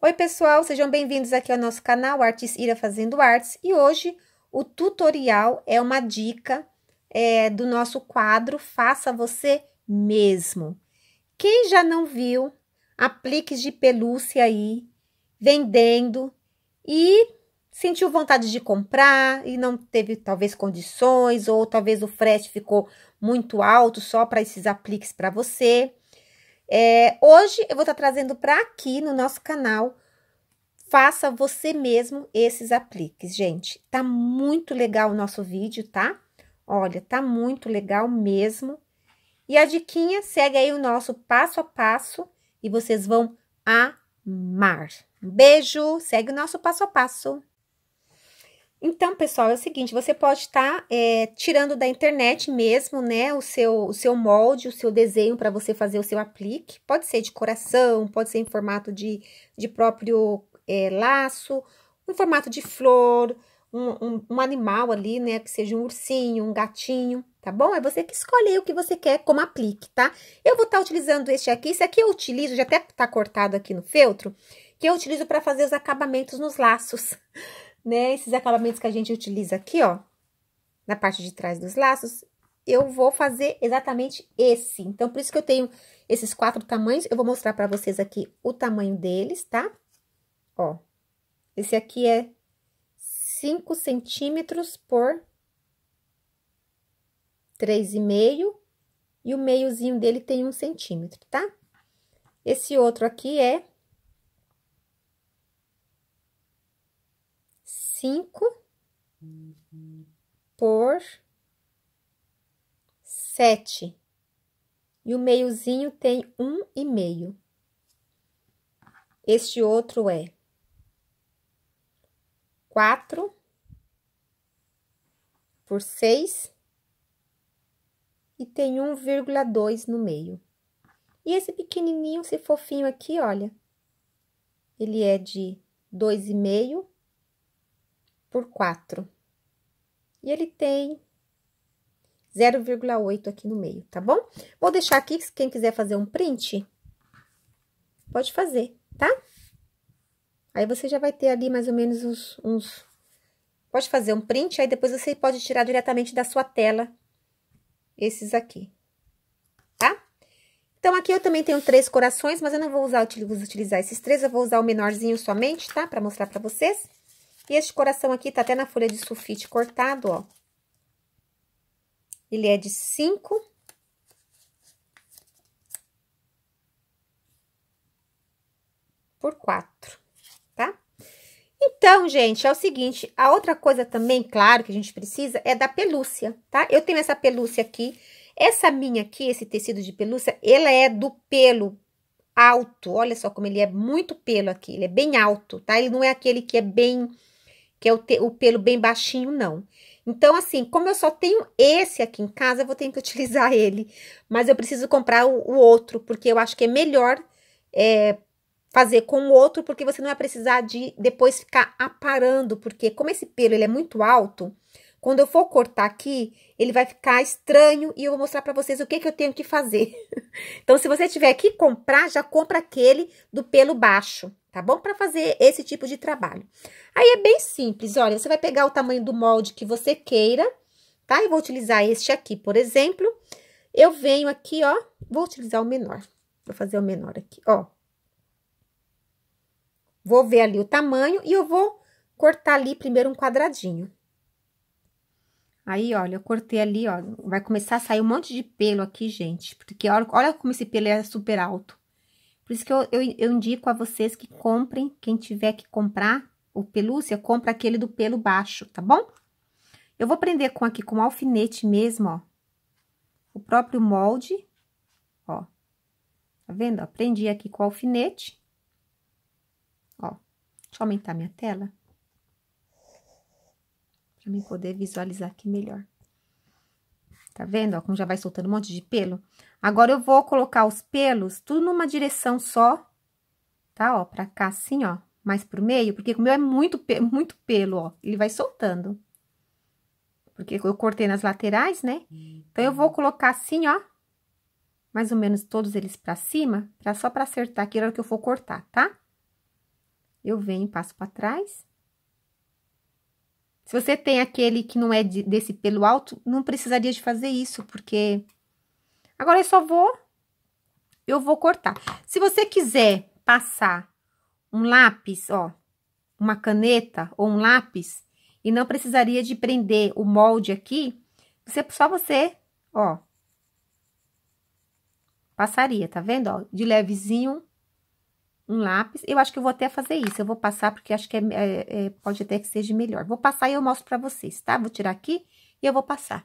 Oi, pessoal, sejam bem-vindos aqui ao nosso canal Artes Ira Fazendo Artes e hoje o tutorial é uma dica é, do nosso quadro Faça Você Mesmo. Quem já não viu apliques de pelúcia aí vendendo e sentiu vontade de comprar e não teve talvez condições ou talvez o frete ficou muito alto só para esses apliques para você? É, hoje eu vou estar tá trazendo para aqui no nosso canal. Faça você mesmo esses apliques, gente. Tá muito legal o nosso vídeo, tá? Olha, tá muito legal mesmo. E a diquinha segue aí o nosso passo a passo e vocês vão amar. Um beijo, segue o nosso passo a passo. Então, pessoal, é o seguinte: você pode estar tá, é, tirando da internet mesmo, né, o seu, o seu molde, o seu desenho para você fazer o seu aplique. Pode ser de coração, pode ser em formato de, de próprio é, laço, um formato de flor, um, um, um, animal ali, né, que seja um ursinho, um gatinho, tá bom? É você que escolhe o que você quer como aplique, tá? Eu vou estar tá utilizando este aqui. Esse aqui eu utilizo, já até tá cortado aqui no feltro, que eu utilizo para fazer os acabamentos nos laços né, esses acabamentos que a gente utiliza aqui, ó, na parte de trás dos laços, eu vou fazer exatamente esse. Então, por isso que eu tenho esses quatro tamanhos, eu vou mostrar pra vocês aqui o tamanho deles, tá? Ó, esse aqui é 5 centímetros por 3,5 e o meiozinho dele tem um centímetro, tá? Esse outro aqui é cinco por sete. E o meiozinho tem um e meio. Este outro é quatro por seis e tem um dois no meio. E esse pequenininho, esse fofinho aqui, olha, ele é de dois e meio por 4. E ele tem 0,8 aqui no meio, tá bom? Vou deixar aqui, quem quiser fazer um print, pode fazer, tá? Aí você já vai ter ali mais ou menos uns, uns... Pode fazer um print, aí depois você pode tirar diretamente da sua tela esses aqui, tá? Então, aqui eu também tenho três corações, mas eu não vou usar, utilizar esses três, eu vou usar o menorzinho somente, tá? Pra mostrar pra vocês. E este coração aqui tá até na folha de sulfite cortado, ó. Ele é de 5. Por 4, tá? Então, gente, é o seguinte, a outra coisa também, claro, que a gente precisa é da pelúcia, tá? Eu tenho essa pelúcia aqui, essa minha aqui, esse tecido de pelúcia, ela é do pelo alto, olha só como ele é muito pelo aqui, ele é bem alto, tá? Ele não é aquele que é bem que é o, te, o pelo bem baixinho, não. Então, assim, como eu só tenho esse aqui em casa, eu vou ter que utilizar ele. Mas eu preciso comprar o, o outro, porque eu acho que é melhor é, fazer com o outro, porque você não vai precisar de depois ficar aparando, porque como esse pelo ele é muito alto, quando eu for cortar aqui, ele vai ficar estranho e eu vou mostrar para vocês o que, que eu tenho que fazer. então, se você tiver que comprar, já compra aquele do pelo baixo, tá bom? Para fazer esse tipo de trabalho. Aí é bem simples, olha, você vai pegar o tamanho do molde que você queira, tá? Eu vou utilizar este aqui, por exemplo. Eu venho aqui, ó, vou utilizar o menor. Vou fazer o menor aqui, ó. Vou ver ali o tamanho e eu vou cortar ali primeiro um quadradinho. Aí, olha, eu cortei ali, ó, vai começar a sair um monte de pelo aqui, gente, porque olha, olha como esse pelo é super alto. Por isso que eu, eu, eu indico a vocês que comprem, quem tiver que comprar o pelúcia, compra aquele do pelo baixo, tá bom? Eu vou prender com aqui, com um alfinete mesmo, ó, o próprio molde, ó, tá vendo? Ó, prendi aqui com alfinete, ó, deixa eu aumentar minha tela para mim poder visualizar aqui melhor. Tá vendo, ó, como já vai soltando um monte de pelo? Agora, eu vou colocar os pelos tudo numa direção só, tá, ó, pra cá assim, ó, mais pro meio, porque o meu é muito, muito pelo, ó, ele vai soltando. Porque eu cortei nas laterais, né? Então, eu vou colocar assim, ó, mais ou menos todos eles pra cima, pra, só pra acertar aqui na hora que eu for cortar, tá? Eu venho, passo pra trás se você tem aquele que não é de, desse pelo alto, não precisaria de fazer isso, porque... Agora eu só vou... Eu vou cortar. Se você quiser passar um lápis, ó, uma caneta ou um lápis, e não precisaria de prender o molde aqui, você, só você, ó, passaria, tá vendo? Ó, de levezinho, um lápis. Eu acho que eu vou até fazer isso. Eu vou passar, porque acho que é, é, é, pode até que seja melhor. Vou passar e eu mostro pra vocês, tá? Vou tirar aqui e eu vou passar.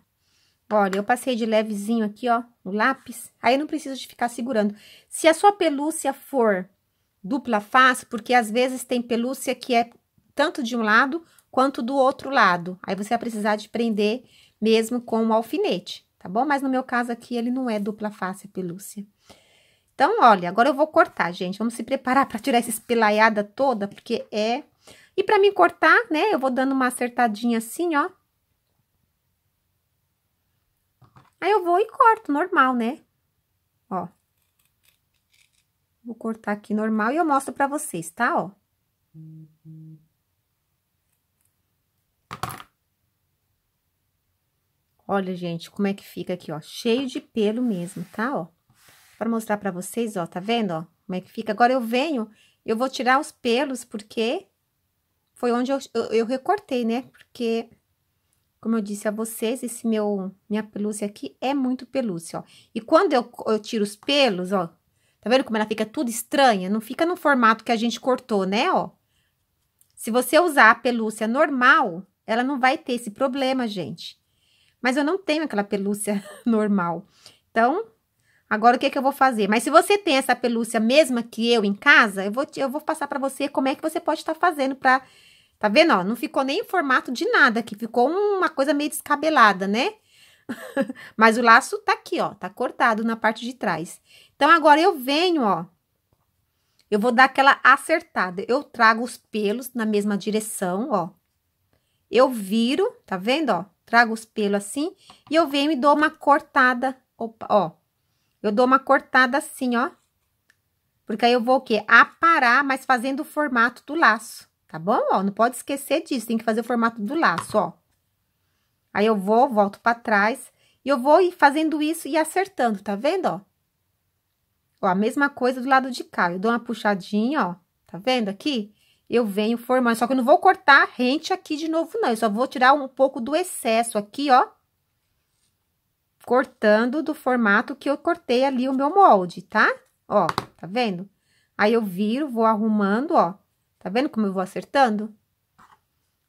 Olha, eu passei de levezinho aqui, ó, no lápis. Aí, não preciso de ficar segurando. Se a sua pelúcia for dupla face, porque às vezes tem pelúcia que é tanto de um lado quanto do outro lado. Aí, você vai precisar de prender mesmo com um alfinete, tá bom? Mas, no meu caso aqui, ele não é dupla face, a pelúcia. Então, olha, agora eu vou cortar, gente. Vamos se preparar para tirar essa espelaiada toda, porque é... E para mim cortar, né, eu vou dando uma acertadinha assim, ó. Aí eu vou e corto, normal, né? Ó. Vou cortar aqui normal e eu mostro para vocês, tá? Ó. Olha, gente, como é que fica aqui, ó. Cheio de pelo mesmo, tá? Ó para mostrar para vocês, ó, tá vendo, ó, como é que fica? Agora eu venho, eu vou tirar os pelos, porque foi onde eu, eu, eu recortei, né? Porque, como eu disse a vocês, esse meu, minha pelúcia aqui é muito pelúcia, ó. E quando eu, eu tiro os pelos, ó, tá vendo como ela fica tudo estranha? Não fica no formato que a gente cortou, né, ó. Se você usar a pelúcia normal, ela não vai ter esse problema, gente. Mas eu não tenho aquela pelúcia normal. Então, Agora, o que, é que eu vou fazer? Mas se você tem essa pelúcia mesma que eu em casa, eu vou, eu vou passar para você como é que você pode estar tá fazendo para... Tá vendo, ó? Não ficou nem em formato de nada aqui, ficou uma coisa meio descabelada, né? Mas o laço tá aqui, ó, tá cortado na parte de trás. Então, agora eu venho, ó, eu vou dar aquela acertada. Eu trago os pelos na mesma direção, ó. Eu viro, tá vendo, ó? Trago os pelos assim e eu venho e dou uma cortada, opa, ó eu dou uma cortada assim, ó. Porque aí eu vou o quê? Aparar, mas fazendo o formato do laço, tá bom? Ó, não pode esquecer disso, tem que fazer o formato do laço, ó. Aí eu vou, volto para trás e eu vou fazendo isso e acertando, tá vendo, ó? Ó, a mesma coisa do lado de cá. Eu dou uma puxadinha, ó. Tá vendo aqui? Eu venho formando, só que eu não vou cortar rente aqui de novo, não. Eu só vou tirar um pouco do excesso aqui, ó cortando do formato que eu cortei ali o meu molde, tá? Ó, tá vendo? Aí eu viro, vou arrumando, ó. Tá vendo como eu vou acertando?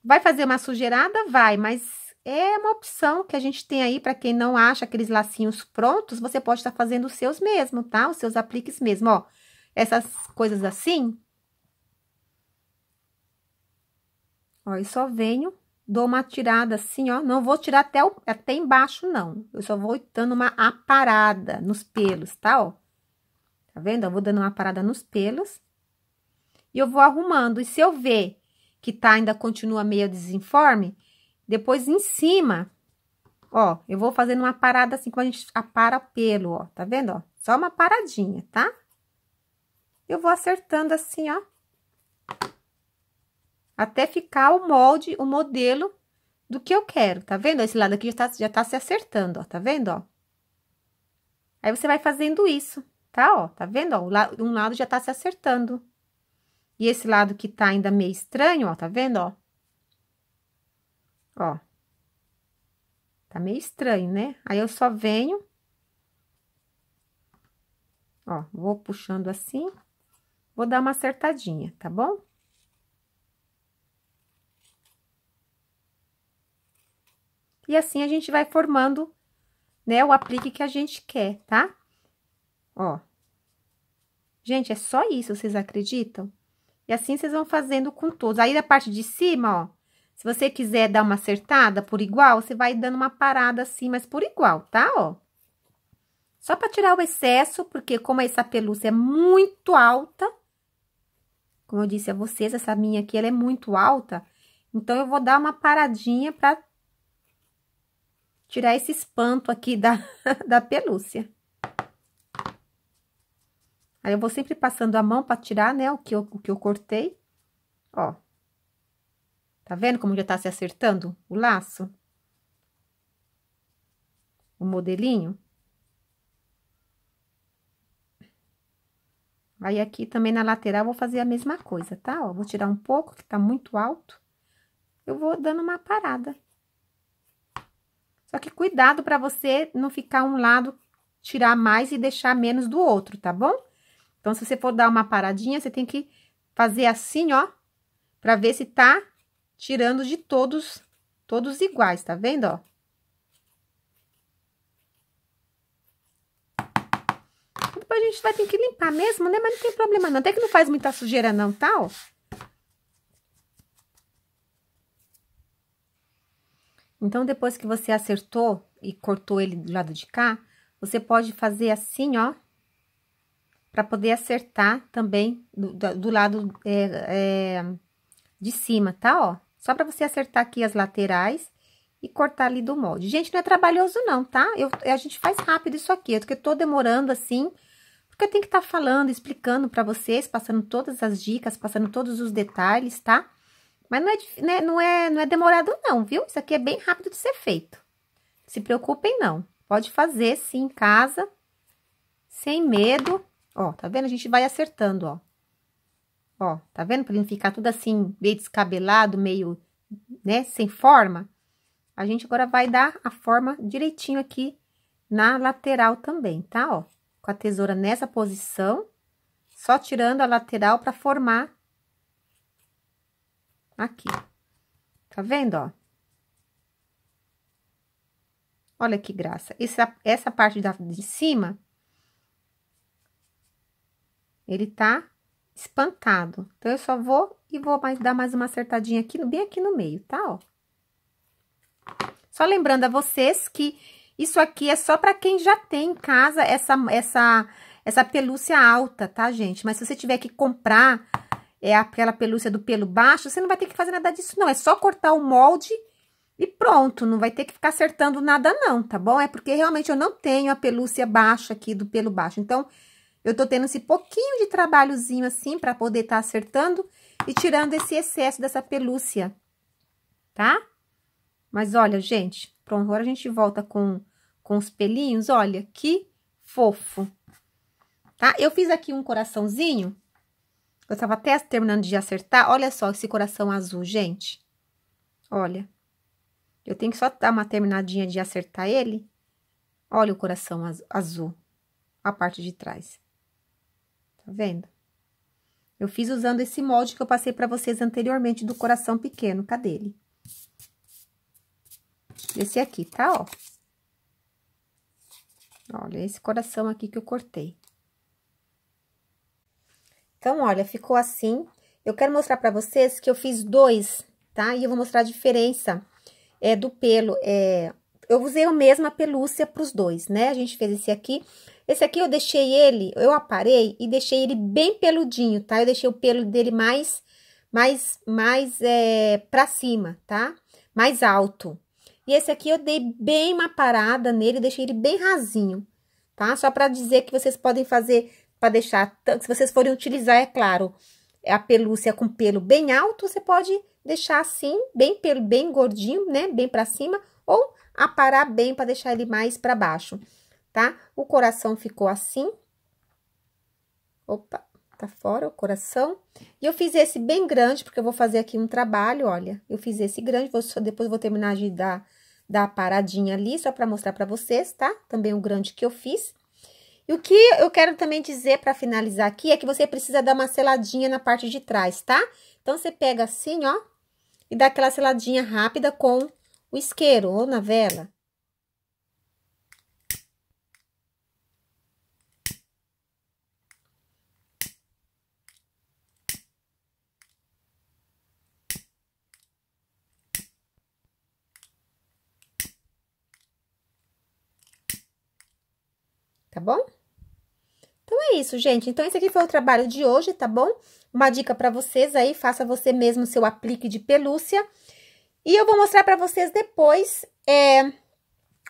Vai fazer uma sujeirada? Vai, mas é uma opção que a gente tem aí para quem não acha aqueles lacinhos prontos, você pode estar tá fazendo os seus mesmo, tá? Os seus apliques mesmo, ó. Essas coisas assim. Ó, e só venho dou uma tirada assim, ó. Não vou tirar até, o, até embaixo, não. Eu só vou dando uma aparada nos pelos, tá, ó. Tá vendo? Eu vou dando uma parada nos pelos. E eu vou arrumando. E se eu ver que tá, ainda continua meio desinforme, depois em cima, ó, eu vou fazendo uma parada assim, como a gente apara pelo, ó. Tá vendo, ó? Só uma paradinha, tá? Eu vou acertando assim, ó até ficar o molde, o modelo do que eu quero, tá vendo? Esse lado aqui já tá, já tá se acertando, ó, tá vendo, ó? Aí você vai fazendo isso, tá, ó, tá vendo, ó? um lado já tá se acertando. E esse lado que tá ainda meio estranho, ó, tá vendo, ó? Ó. Tá meio estranho, né? Aí eu só venho... Ó, vou puxando assim, vou dar uma acertadinha, tá bom? E assim a gente vai formando, né, o aplique que a gente quer, tá? Ó. Gente, é só isso, vocês acreditam? E assim vocês vão fazendo com todos. Aí, da parte de cima, ó, se você quiser dar uma acertada por igual, você vai dando uma parada assim, mas por igual, tá? Ó. Só para tirar o excesso, porque como essa pelúcia é muito alta, como eu disse a vocês, essa minha aqui, ela é muito alta, então eu vou dar uma paradinha para tirar esse espanto aqui da, da pelúcia. Aí, eu vou sempre passando a mão para tirar, né, o que, eu, o que eu cortei. Ó. Tá vendo como já tá se acertando o laço? O modelinho. Aí, aqui também na lateral, vou fazer a mesma coisa, tá? Ó, vou tirar um pouco, que tá muito alto. Eu vou dando uma parada. Só que cuidado para você não ficar um lado tirar mais e deixar menos do outro, tá bom? Então, se você for dar uma paradinha, você tem que fazer assim, ó, para ver se tá tirando de todos, todos iguais, tá vendo, ó? Depois a gente vai ter que limpar mesmo, né? Mas não tem problema não, até que não faz muita sujeira não, tá, ó? Então, depois que você acertou e cortou ele do lado de cá, você pode fazer assim, ó, para poder acertar também do, do lado é, é, de cima, tá? Ó, só para você acertar aqui as laterais e cortar ali do molde. Gente, não é trabalhoso não, tá? Eu, a gente faz rápido isso aqui, porque eu tô demorando assim, porque eu tenho que estar tá falando, explicando para vocês, passando todas as dicas, passando todos os detalhes, tá? Mas não é, né, não é, não é demorado não, viu? Isso aqui é bem rápido de ser feito. Se preocupem não. Pode fazer sim em casa, sem medo. Ó, tá vendo? A gente vai acertando, ó. Ó, tá vendo? Pra ele não ficar tudo assim, meio descabelado, meio, né, sem forma. A gente agora vai dar a forma direitinho aqui na lateral também, tá? Ó, com a tesoura nessa posição, só tirando a lateral para formar Aqui. Tá vendo, ó? Olha que graça. Essa, essa parte da, de cima, ele tá espantado. Então, eu só vou e vou mais, dar mais uma acertadinha aqui, bem aqui no meio, tá, ó? Só lembrando a vocês que isso aqui é só para quem já tem em casa essa, essa, essa pelúcia alta, tá, gente? Mas se você tiver que comprar é aquela pelúcia do pelo baixo, você não vai ter que fazer nada disso, não. É só cortar o molde e pronto, não vai ter que ficar acertando nada não, tá bom? É porque realmente eu não tenho a pelúcia baixa aqui do pelo baixo, então eu tô tendo esse pouquinho de trabalhozinho assim para poder estar tá acertando e tirando esse excesso dessa pelúcia, tá? Mas olha, gente, pronto, agora a gente volta com, com os pelinhos, olha que fofo, tá? Eu fiz aqui um coraçãozinho eu estava até terminando de acertar. Olha só esse coração azul, gente. Olha. Eu tenho que só dar uma terminadinha de acertar ele. Olha o coração az azul. A parte de trás. Tá vendo? Eu fiz usando esse molde que eu passei para vocês anteriormente do coração pequeno. Cadê ele? Esse aqui, tá? Ó. Olha, esse coração aqui que eu cortei. Então, olha, ficou assim. Eu quero mostrar pra vocês que eu fiz dois, tá? E eu vou mostrar a diferença é, do pelo. É, eu usei a mesma pelúcia pros dois, né? A gente fez esse aqui. Esse aqui eu deixei ele, eu aparei e deixei ele bem peludinho, tá? Eu deixei o pelo dele mais, mais, mais é, pra cima, tá? Mais alto. E esse aqui eu dei bem uma parada nele, deixei ele bem rasinho, tá? Só pra dizer que vocês podem fazer para deixar, se vocês forem utilizar, é claro, é a pelúcia com pelo bem alto, você pode deixar assim, bem pelo bem gordinho, né, bem para cima, ou aparar bem para deixar ele mais para baixo, tá? O coração ficou assim. Opa, tá fora o coração. E eu fiz esse bem grande, porque eu vou fazer aqui um trabalho, olha. Eu fiz esse grande, vou, depois vou terminar de dar, dar a paradinha ali, só para mostrar para vocês, tá? Também o grande que eu fiz. E o que eu quero também dizer para finalizar aqui é que você precisa dar uma seladinha na parte de trás, tá? Então, você pega assim, ó, e dá aquela seladinha rápida com o isqueiro ou na vela. Tá bom? é isso, gente. Então, esse aqui foi o trabalho de hoje, tá bom? Uma dica para vocês aí, faça você mesmo seu aplique de pelúcia. E eu vou mostrar para vocês depois é,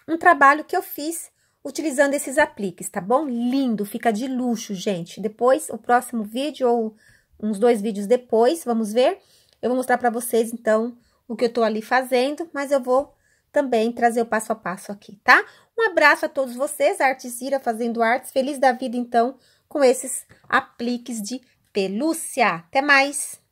um trabalho que eu fiz utilizando esses apliques, tá bom? Lindo, fica de luxo, gente. Depois, o próximo vídeo ou uns dois vídeos depois, vamos ver. Eu vou mostrar para vocês, então, o que eu tô ali fazendo, mas eu vou também trazer o passo a passo aqui, tá? Um abraço a todos vocês, Artesira Fazendo Artes. Feliz da vida, então, com esses apliques de pelúcia. Até mais!